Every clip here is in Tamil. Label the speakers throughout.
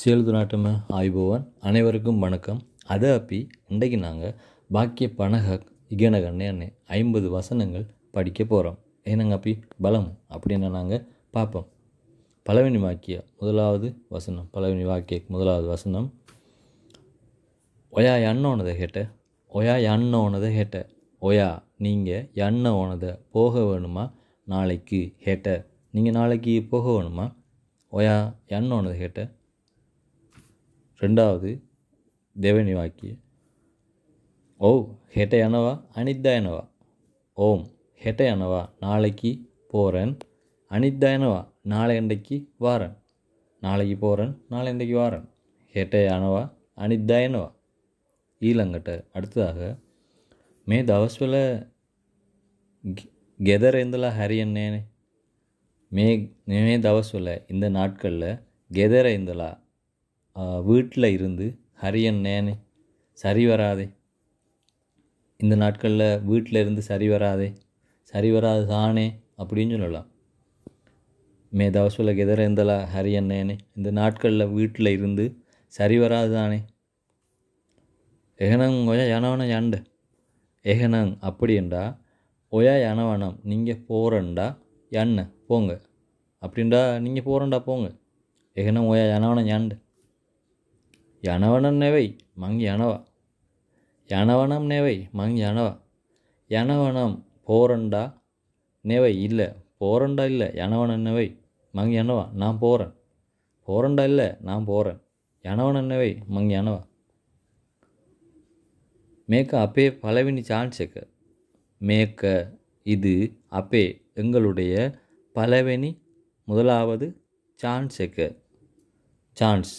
Speaker 1: சேலது நாட்டும ஆய்பவன் அனைவருக்கும் வணக்கம் அதை அப்பி இன்றைக்கு நாங்கள் பாக்கிய பணக இகனகண்ணே ஐம்பது வசனங்கள் படிக்க போகிறோம் ஏனங்க அப்பி பலம் அப்படின்னு நாங்கள் பார்ப்போம் பழவினி வாக்கிய முதலாவது வசனம் பழவினி வாக்கிய முதலாவது வசனம் ஒயா அண்ணோனதை கேட்ட ஒயா ஓனதை கேட்ட ஒயா நீங்கள் எண்ண ஓனதை போக வேணுமா நாளைக்கு கேட்ட நீங்கள் நாளைக்கு போக வேணுமா ஒயா எண்ணோனதை கேட்ட ரெண்டாவது දෙවැනි වාක්‍යය. ඔව් හෙට යනවා අනිද්දා යනවා. ඕම් හෙට යනවා நாளைக்கு போறேன் අනිද්දා යනවා நாளைக்கு வாரேன். நாளைக்கு போறேன் நாளைக்கு வாரேன். හෙට යනවා අනිද්දා යනවා. ඊළඟට අඩුතதாக මේ දවස්වල ගෙදර ඉඳලා හරියන්නේ නෑනේ. මේ මේ දවස්වල ඉඳ නාට්කල්ල ගෙදර ඉඳලා வீட்டில் இருந்து ஹரியன் நேனே சரி வராதே இந்த நாட்களில் வீட்டில் இருந்து சரி வராதே சரி வராது தானே அப்படின்னு சொல்லலாம் மே தவசுலக்கு கெதர் இருந்தலா ஹரியன் நேனே இந்த நாட்களில் வீட்டில் இருந்து சரி வராது தானே எகனங் ஒயா யானவனம் யாண்டு எகனங் அப்படின்றா ஒயா யானவனம் நீங்கள் போகிறண்டா யண்ண போங்க அப்படின்றா நீங்கள் போகிறண்டா போங்க எகனம் ஒயா யானவனம் யாண்டு යනවනම් නෙවෙයි மங் යනවා. යනවනම් නෙවෙයි மங் යනවා. යනවනම් போறண்டா நெவய் இல்லை போறண்டா இல்லை யனவனன் நெவை மங் யனவா நான் போகிறேன் போறண்டா இல்லை நான் போகிறேன் யனவனன் நெவை மங் யனவா மேக்க அப்பே பலவினி சான்ஸ் சான்ஸுக்கு மேக்க இது அப்பே எங்களுடைய பலவினி முதலாவது சான்ஸ் சான்ஸுக்கு சான்ஸ்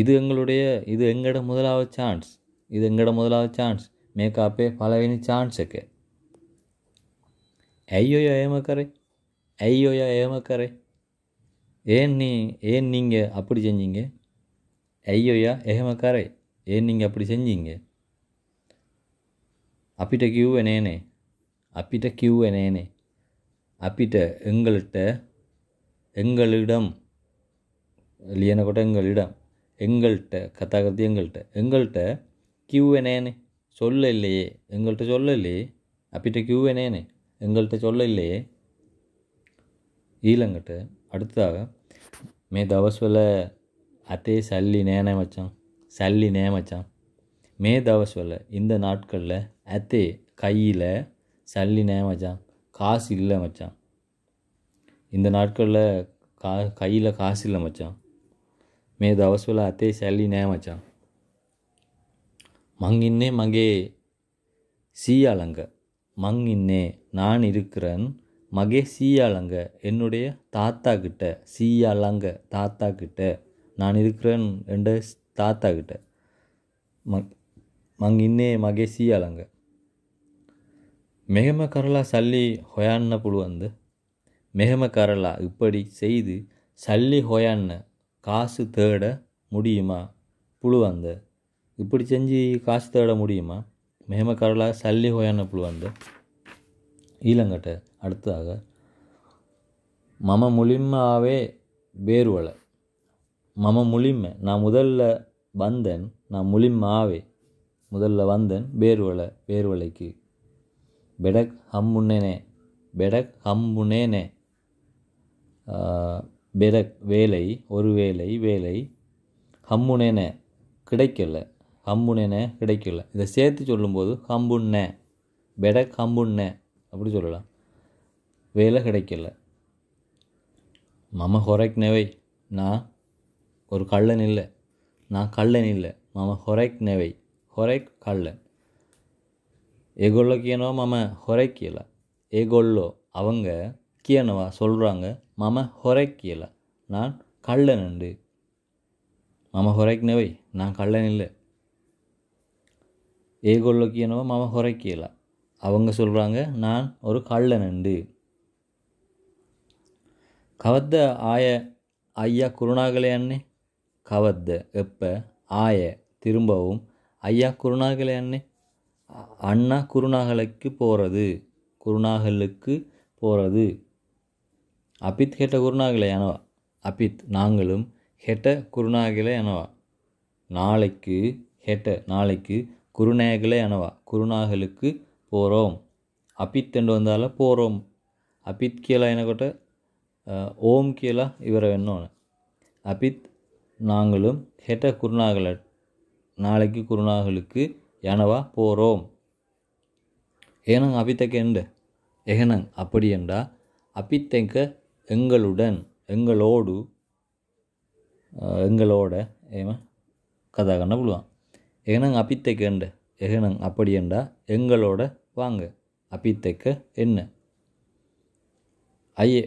Speaker 1: இது எங்களுடைய இது எங்களோட முதலாவது சான்ஸ் இது எங்களோட முதலாவது சான்ஸ் மேக்காப்பே පලවෙනි சான்ஸ் එක. ඇයි ஐயோயா ඒම කරේ ඇයි ඔය ஏன் நீங்கள் அப்படி செஞ்சீங்க ஐயோயா ஏம ஏன் நீங்கள் அப்படி செஞ்சீங்க அப்பிட்ட கியூ நேனே அப்பிட்ட கியூ என்னே அப்பிட்ட எங்கள்கிட்ட எங்களிடம் இல்லையன கூட எங்களிடம் எங்கள்கிட்ட கதாகதி எங்கள்கிட்ட எங்கள்கிட்ட கியூஎனேன்னு சொல்ல இல்லையே எங்கள்கிட்ட சொல்ல இல்லையே அப்பிட்ட கியூஎனேன்னு எங்கள்கிட்ட சொல்ல இல்லையே ஈழங்கிட்ட அடுத்ததாக மே தவஸ்வல அத்தே சல்லி நேனே மச்சான் சல்லி நே வச்சான் மே தவஸ்வல இந்த நாட்களில் அத்தே கையில் சல்லி நே வச்சான் காசு இல்லை மச்சான் இந்த நாட்களில் கா கையில் காசு இல்லை மச்சான் මේ දවස්වල අතේ සැල්ලි නෑ මචං. මං ඉන්නේ මගේ සීයා ළඟ. මං இන්නේ நான் இருக்கிறேன் மகே சீயா ළඟ என்னுடைய தாத்தா கிட்ட சீயா ළඟ தாத்தா கிட்ட நான் இருக்கிறேன் என்ற தாத்தா கிட்ட මං ඉන්නේ මගේ සීයා ළඟ. මෙහෙම කරලා සල්ලි හොයන්න පුළුවන්ද? මෙහෙම කරලා ඉපඩි செய்து සල්ලි හොයන්න காசு தேட முடியுமா புழுவந்த இப்படி செஞ்சு காசு தேட முடியுமா மேமக்காரலா சல்லி ஹோயான புழுவந்த ஈலங்கட்ட அடுத்ததாக மம முழிமாவே வேறுவலை மம முழிமை நான் முதல்ல வந்தேன் நான் முழிமாவே முதல்ல வந்தேன் வேறுவலை வேறுவலைக்கு பெடக் ஹம்முன்னேனே பெடக் ஹம்முனேனே பெரக் வேலை ஒரு வேலை வேலை ஹம்முனேன கிடைக்கல ஹம்முனேன கிடைக்கல இதை சேர்த்து சொல்லும்போது ஹம்புண்ண பெடக் ஹம்புண்ண அப்படி சொல்லலாம் வேலை கிடைக்கல மம ஹொரைக்னவை நான் ஒரு கள்ளன் இல்லை நான் கள்ளன் இல்லை மம ஹொரைக் நெவை ஹொரைக் கள்ளன் எகொல்லோ கியனோ மம ஹொரைக்கியலா எகொல்லோ அவங்க கியனவா சொல்கிறாங்க மம ஹொரைக்கியலா நான் கள்ளன் அண்டு மாம குறைக்கினவை நான் கள்ளன் இல்லை ஏகொள்ளக்கியனவோ மாம குறைக்கல அவங்க சொல்கிறாங்க நான் ஒரு கள்ளன் அண்டு கவத்த ஆய ஐயா குருணாகலே அண்ணே கவத்த எப்ப ஆய திரும்பவும் ஐயா குருணாகலே அண்ணே அண்ணா குருநாகலைக்கு போகிறது குருநாகலுக்கு போகிறது அப்பித் கேட்ட குருணாகலே அபித் நாங்களும் ஹெட்ட குருநாகிலே அனவா நாளைக்கு ஹெட்ட நாளைக்கு குருநாகலே அனவா குருநாகலுக்கு போகிறோம் அபித் என்று வந்தால போகிறோம் அபித் கீழே எனக்கிட்ட ஓம் கீழே இவரை வேணும் அபித் நாங்களும் ஹெட்ட குருநாகல நாளைக்கு குருநாகலுக்கு எனவா போகிறோம் ஏனங்க அபித்தக்க எண்டு எகனங் அப்படி என்றா அபித்தங்க எங்களுடன் எங்களோடு எங்களோட ఏమ கதா கண்ண புழுவான் එහෙනම් அப்பித்தைக்கு එක්ක එන්න. அப்படி என்றா எங்களோட வாங்க. அப்பித்தைக்க என்ன ஐயே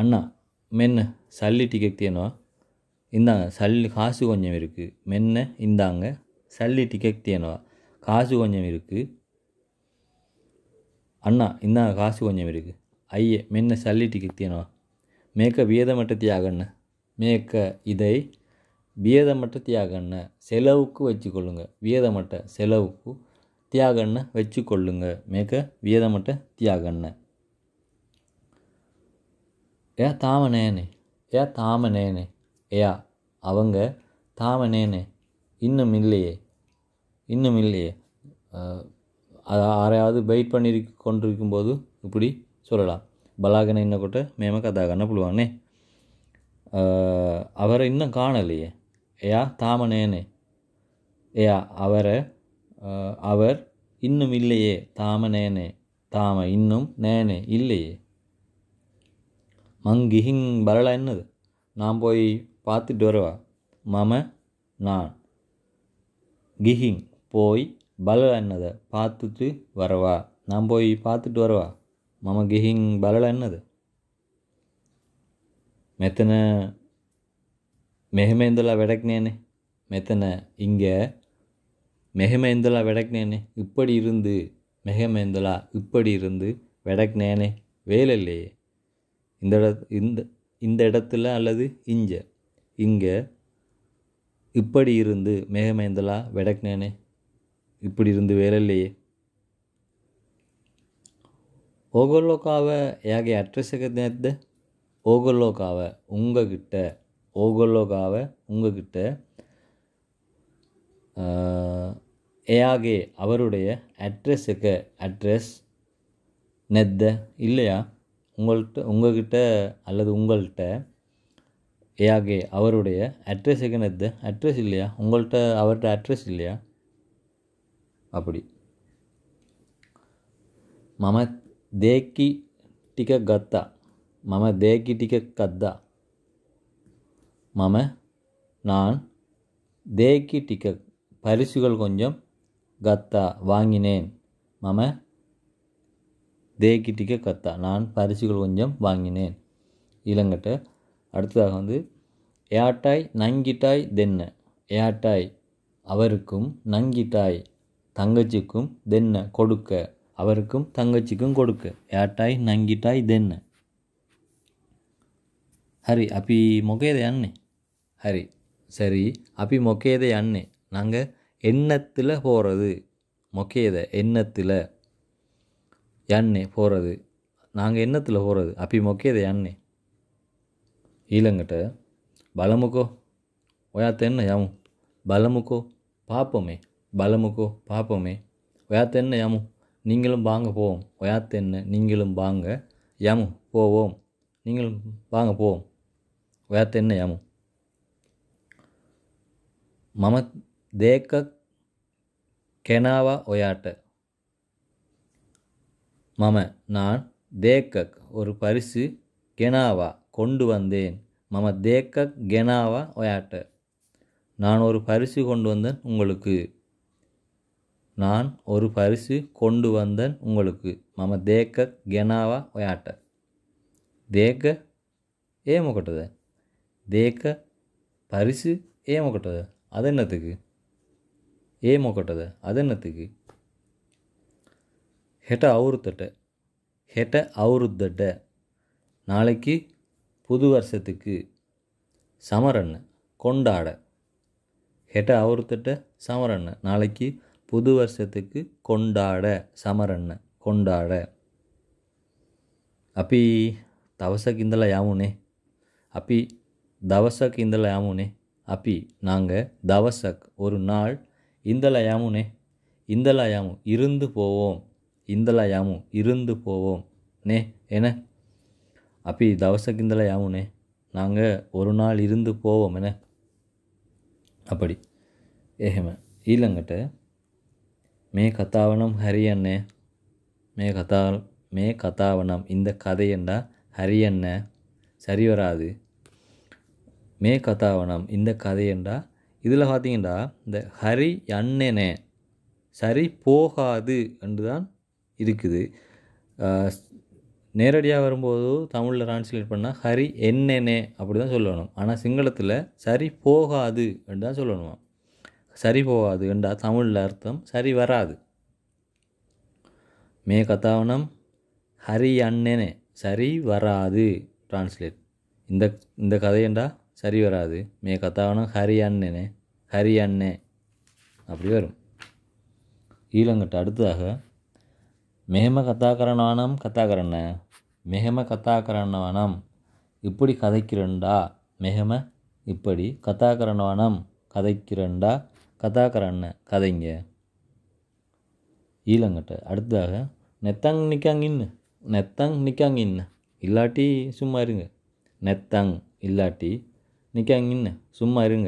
Speaker 1: அண்ணா மென்ன சல்லி டிக்கெட் இந்தாங்க சல்லி காசு கொஞ்சம் இருக்குது மென்ன இந்தாங்க சல்லி டிக்கெட் காசு கொஞ்சம் இருக்குது அண்ணா இந்தாங்க காசு கொஞ்சம் இருக்குது ஐயே மென்ன சல்லி டிக்கெட் මේක වියදමට தியாகண்ண மேக்க இதை වියදමට தியாகண்ண செலவுக்கு வச்சுக்கொள்ளுங்க வியதமட்ட செலவுக்கு தியாகண்ண வச்சு கொள்ளுங்க மேக்க வியதமட்ட தியாகண்ண ஏ தாமனேனே ஏ தாமனேனே ஏயா அவங்க தாமனேனே இன்னும் இல்லையே இன்னும் இல்லையே அதை யாரையாவது வெயிட் பண்ணிரு கொண்டிருக்கும்போது இப்படி சொல்லலாம் බලාගෙන ඉන්නකොට මෙම කතා ගන්න පුළුවන්නේ අවර ඉන්න කාණලිය එයා තාම නෑනේ එයා අවර அவர் இன்னும் இல்லையே තාම නෑනේ තාම ඉන්නම් නෑනේ ඉල්ලයේ මං ගිහින් බලලා එන්නද நான் போய் பார்த்துட்டு வரவா මම நான் ගිහින් போய் බලලා එන්නද பார்த்துட்டு வரவா நான் போய் பார்த்துட்டு வரவா මම ගිහින් බලලා එන්නද? මෙතන මෙහෙම ඉඳලා වැඩක් නෑනේ. මෙතන ඉංග මෙහෙම ඉඳලා වැඩක් නෑනේ. இப்படி இருந்து මෙහෙම ඉඳලා இப்படி இருந்து වැඩක් නෑනේ. வேலல்லையே இந்த இந்த இந்த இடத்துல அல்லது இஞ்ச இங்கே இப்படி இருந்து மேகமேந்தலா வெடக்னேனே இப்படி இருந்து வேலை ඕගොල්ලෝකාව එයාගේ ඇට්‍රස් එක නැද්ද ඕගොල්ලෝකාව උංගකිට ඕගොල්ලෝකාව உங்ககிட்ட එයාගේ அவருடைய அட்ரஸ் එක அட்ரஸ் නැද්ද இல்லையா உங்கள்கிட்ட உங்ககிட்ட அல்லது உங்கள்கிட்ட எயாகே அவருடைய அட்ரஸ் எங்கே நெத்து அட்ரஸ் இல்லையா உங்கள்கிட்ட அவர்கிட்ட அட்ரஸ் இல்லையா அப்படி மம தேக்கி ටික கத்தா மம தேக்கி ටික கத்தா மம நான் தேக்கி டிக்க பரிசுகள் கொஞ்சம் கத்தா வாங்கினேன் மம தேக்கி டிக்க கத்தா நான் பரிசுகள் கொஞ்சம் வாங்கினேன் இளங்கட்ட அடுத்ததாக வந்து ஏட்டாய் நங்கிட்டாய் தென்ன ஏட்டாய் அவருக்கும் நங்கிட்டாய் தங்கச்சிக்கும் தென்ன கொடுக்க அவருக்கும் தங்கச்சிக்கும் கொடுக்க ஏட்டாய் நங்கிட்டாய் தென்ன ஹரி அப்பி மொக்கையதை அண்ணே ஹரி சரி அப்பி மொக்கையதை அண்ணே நாங்கள் எண்ணத்தில் போகிறது மொக்கையதை எண்ணத்தில் அண்ணே போகிறது நாங்கள் எண்ணத்தில் போகிறது அப்பி மொக்கையதை அண்ணே ஈழங்கிட்ட பலமுக்கோ ஒயாத்த என்ன யாமும் பலமுக்கோ பார்ப்போமே பலமுக்கோ பார்ப்போமே ஒயாத்த என்ன யாமும் நீங்களும் வாங்க போவோம் ஒயாத்து என்ன நீங்களும் வாங்க யாமு போவோம் நீங்களும் வாங்க போவோம் ஒயாத்து என்ன யாமு மம தேக்க கெனாவா ஒயாட்ட மம நான் தேக்கக் ஒரு பரிசு கெனாவா கொண்டு வந்தேன் மம தேக்கக் கெனாவா ஒயாட்ட நான் ஒரு பரிசு கொண்டு வந்தேன் உங்களுக்கு நான் ஒரு பரிசு கொண்டு வந்தேன் உங்களுக்கு මම දෙකක් ගෙනාවා ඔයාට. දෙක ඒ මොකටද? දෙක පරිසු ඒ මොකටද? අද නැතක. ඒ මොකටද? අද නැතක. හෙට අවුරුද්දට හෙට අවුරුද්දට நாளைக்கு புது வருஷத்துக்கு சமரன் கொண்டாட ஹெட்ட அவருத்திட்ட சமரன் நாளைக்கு புது வருஷத்துக்கு கொண்டாட சமரண்ண கொண்டாட அப்பி தவசக்கு இந்தல யாமுனே அப்பி தவசக்கு இந்தல யாமுனே அப்பி நாங்கள் தவசக் ஒரு நாள் இந்தல யாமுனே இந்தல யாமு இருந்து போவோம் இந்த யாமு இருந்து போவோம் நே என்ன அப்பி தவசக்கு கிந்தலை யாமுனே நாங்கள் ஒரு நாள் இருந்து போவோம் என்ன அப்படி ஏஹம ஈழங்கிட்ட மே මේ ஹரி அண்ணே மே මේ மே මේ இந்த கதை இந்த ஹரி ஹரியன்ன சரி வராது மே கதாவனம் இந்த கதையண்டா இதில் பார்த்தீங்கன்னா இந்த ஹரி அண்ணனே சரி போகாது என்று தான் இருக்குது நேரடியாக வரும்போது தமிழில் டிரான்ஸ்லேட் பண்ணால் ஹரி என்னென்னே அப்படி தான் சொல்லணும் ஆனால் சிங்களத்தில் சரி போகாது என்று தான் சொல்லணுமா சரி போகாது என்றால் தமிழில் அர்த்தம் சரி வராது மே கதாவனம் ஹரி அண்ணனே சரி வராது டிரான்ஸ்லேட் இந்த இந்த கதையண்டா சரி வராது மே கதாவனம் ஹரி அண்ணனே ஹரி அண்ணே அப்படி வரும் ஈழங்கட்டு அடுத்ததாக மேம கதாகரணவானம் கதாகரண மெஹம கதாகரணவனம் இப்படி கதைக்கிறண்டா மெஹம இப்படி கதாகரணவனம் கதைக்கிறண்டா කතා කරන්න කදෙන්ග ඊළඟට අඩදාග නැත්තං නිකං ඉන්න නැත්තං නිකං ඉන්න ඉල්ලාටි සුම්මයිරුග නැත්තං ඉල්ලාටි නිකං ඉන්න සුම්මයිරුග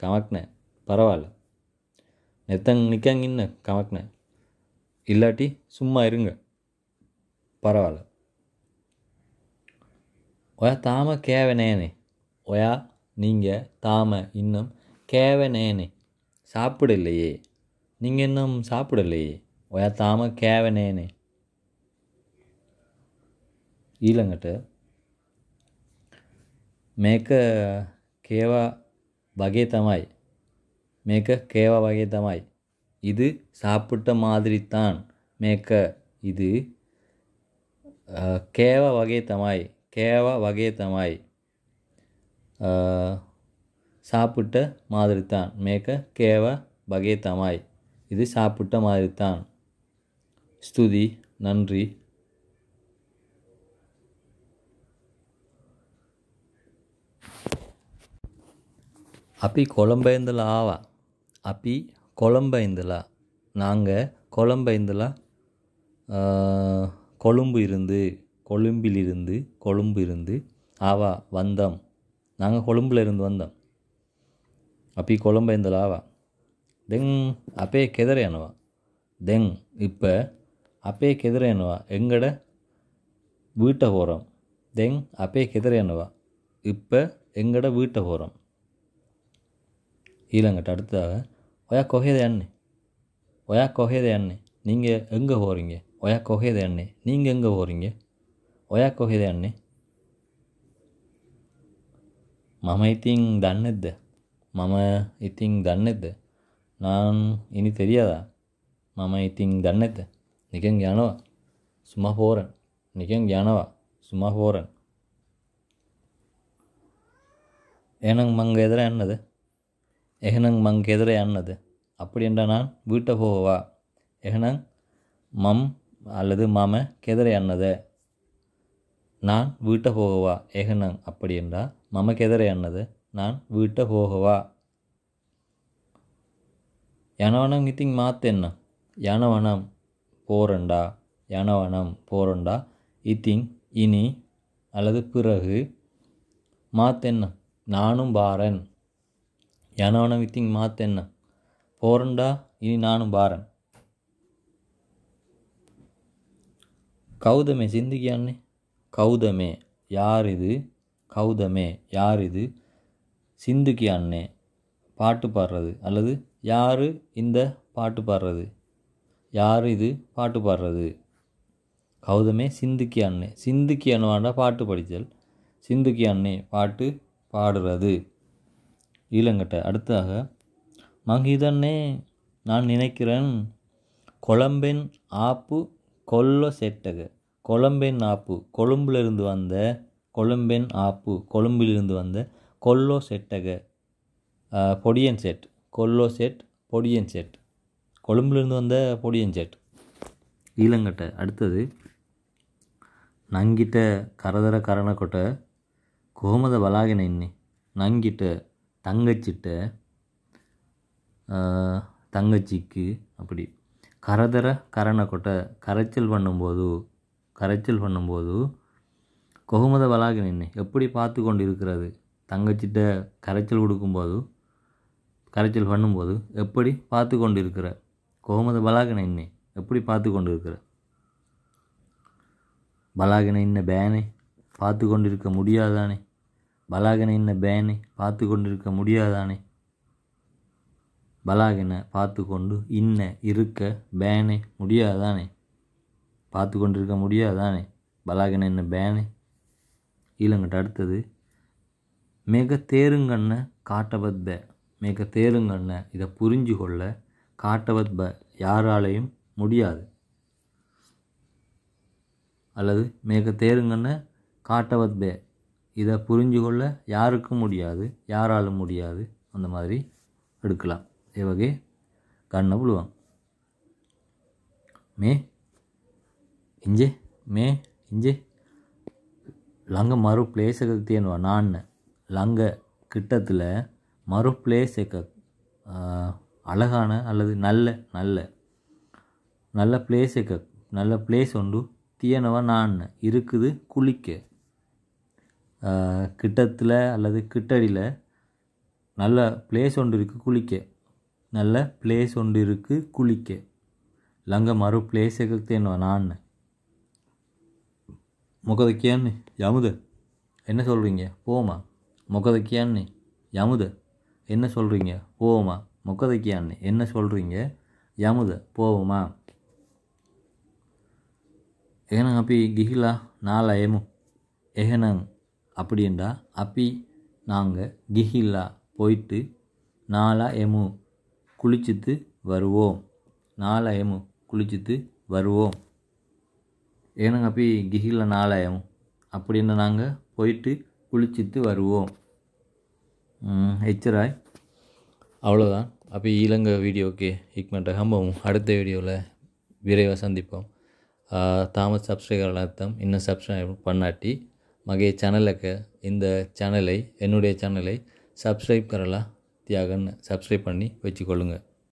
Speaker 1: කමක් නෑ පරවාල නැත්තං නිකං ඉන්න කමක් නෑ ඉල්ලාටි සුම්මයිරුග පරවාල ඔය තාම කෑවනෑනේ ඔයා නිංග තාම ඉන්නම් කෑවනෑනේ சாப்பிடலையே நீங்கள் இன்னும் சாப்பிடலையே ඔයා තාම කෑවනේනේ ඊළඟට මේක කේවා වගේ තමයි මේක කේවා වගේ තමයි இது சாப்பிட்ட மாதிரி தான் මේක இது කෑවා වගේ තමයි කෑවා වගේ තමයි சாப்பிட்ட மாதிரித்தான் மேக்க கேவ தமாய் இது சாப்பிட்ட மாதிரித்தான் ஸ்துதி நன்றி அப்பி கொலம்பைந்துல ஆவா அப்பி கொலம்பைந்துல நாங்கள் கொலம்பைந்துல கொழும்பு இருந்து கொழும்பிலிருந்து கொழும்பு இருந்து ஆவா வந்தோம் நாங்கள் கொழும்புல இருந்து வந்தோம் අපි කොළඹ ඉඳලාවා දෙන් අපේ කෙදර යනවා දෙන් ඉප්ප අපේ කෙදර යනවා එංගඩ வீட்ட போகிறோம் தென் அப்பே கெதரேனவா இப்போ எங்கட வீட்டை போகிறோம் ஈழங்கிட்ட அடுத்ததாக ஒயா கொகையதை அண்ணே ஒயா கொகையதை அண்ணே நீங்கள் எங்கே போகிறீங்க ஒயா கொகையதை அண்ணே நீங்கள் எங்கே போகிறீங்க ஒயா கொகையதை அண்ணே මම ඉතින් දන්නෙද්ද මම ඉතින් දන්නෙද நான் இனி தெரியாதா මම ඉතිං දන්නෙද නිකන් යනවා சும்மா போகிறேன் නිකන් යනවා சும்மா போகிறேன் එහෙනම් මං ගෙදර යන්නද එහෙනම් මං ගෙදර යන්නද அப்படி என்றால் நான் வீட்டை போவா එහෙනම් මම් அல்லது මම ගෙදර යන්නද நான் வீட்டை போவா එහෙනම් அப்படி என்றால் මම ගෙදර යන්නද நான் வீட்ட போகவா யனவனம் இத்திங் மாத்தென்ன யனவனம் போறண்டா யனவனம் போறண்டா இத்திங் இனி அல்லது பிறகு மாத்தென்ன நானும் பாரன் யனவனம் இத்திங் மாத்தென்ன போறண்டா இனி நானும் பாரன் கௌதமே சிந்திக்கியானே கௌதமே யார் இது கௌதமே யார் இது சிந்துக்கி அண்ணே பாட்டு பாடுறது அல்லது யார் இந்த பாட்டு பாடுறது யார் இது பாட்டு பாடுறது கௌதமே சிந்துக்கி அண்ணே சிந்துக்கி அண்ணவாண்டா பாட்டு படித்தல் சிந்துக்கி அண்ணே பாட்டு பாடுறது ஈழங்கட்ட அடுத்தாக மகிதண்ணே நான் நினைக்கிறேன் கொலம்பென் ஆப்பு கொல்ல செட்டக கொலம்பென் ஆப்பு கொழும்பிலிருந்து வந்த கொழும்பெண் ஆப்பு கொழும்பிலிருந்து வந்த கொல்லோ செட்டக பொடியன் செட் கொல்லோ செட் பொடியன் செட் கொழும்புலேருந்து வந்த பொடியன் செட் ஈழங்கட்டை அடுத்தது நங்கிட்ட கரதர கரணக்கொட்டை கோமத பலாகின இன்னி நங்கிட்ட தங்கச்சிட்ட தங்கச்சிக்கு அப்படி கரதர கொட்டை கரைச்சல் பண்ணும்போது கரைச்சல் பண்ணும்போது கொகுமத பலாகின எப்படி பார்த்து கொண்டு இருக்கிறது தங்கச்சிட்ட கரைச்சல் கொடுக்கும்போது கரைச்சல் பண்ணும்போது எப்படி பார்த்து கொண்டு இருக்கிற கோமத பலாகின இன்னே எப்படி பார்த்து கொண்டு இருக்கிற பலாகின இன்ன பேனை பார்த்து கொண்டிருக்க முடியாதானே பலாகின இன்ன பேனை பார்த்து கொண்டிருக்க முடியாதானே பலாகினை பார்த்து கொண்டு இன்ன இருக்க பேனை முடியாதானே பார்த்து கொண்டு இருக்க முடியாதானே பலாகின இன்ன பேனை இல்லைங்கிட்ட அடுத்தது மிக தேருங்கண்ண காட்டவத் ப மிக தேருங்கண்ண இதை புரிஞ்சு கொள்ள காட்டவத் ப யாராலையும் முடியாது அல்லது மிக தேருங்கண்ண காட்டவத் பே இதை புரிஞ்சு கொள்ள யாருக்கும் முடியாது யாராலும் முடியாது அந்த மாதிரி எடுக்கலாம் இவகே கண்ணை புழுவாங்க மே இஞ்சே மே இஞ்சே லங்க மறு பிளேஸுக்கு தேனுவா நான் லங்கை கிட்டத்தில் மறு பிளேஸ் அழகான அல்லது நல்ல நல்ல நல்ல பிளேஸ் நல்ல பிளேஸ் ஒன்று தியனவ நான் இருக்குது குளிக்க கிட்டத்தில் அல்லது கிட்டடியில் நல்ல பிளேஸ் ஒன்று இருக்குது குளிக்க நல்ல பிளேஸ் ஒன்று இருக்குது குளிக்க லங்க மறு பிளேஸ் தேனவ நான் முகதைக்கியான்னு யமுத என்ன சொல்கிறீங்க போமா මොකද කියන්නේ යමුද என்ன சொல்கிறீங்க போவோமா මොකද කියන්නේ என்ன சொல்கிறீங்க யமுத போவோமா එහෙනම් අපි ගිහිලා නාලා එමු එහෙනම් அப்படிண்டா அப்பி நாங்கள் கிஹில்லா போயிட்டு நாலா எமு குளிச்சுட்டு வருவோம் நாலா எமு குளிச்சுட்டு வருவோம் ஏனுங்க அப்பி கிஹில்லா நாலா எமு அப்படின்னா நாங்கள் போயிட்டு குளிச்சுட்டு வருவோம் எச்சராய் அவ்வளோதான் அப்போ இலங்கை வீடியோக்கு இக்மெண்ட் ஹம்பவும் அடுத்த வீடியோவில் விரைவாக சந்திப்போம் தாமஸ் சப்ஸ்கிரைபர் அர்த்தம் இன்னும் சப்ஸ்கிரைப் பண்ணாட்டி மகைய சேனலுக்கு இந்த சேனலை என்னுடைய சேனலை சப்ஸ்கிரைப் கரலாம் தியாகன்னு சப்ஸ்கிரைப் பண்ணி வச்சுக்கொள்ளுங்கள்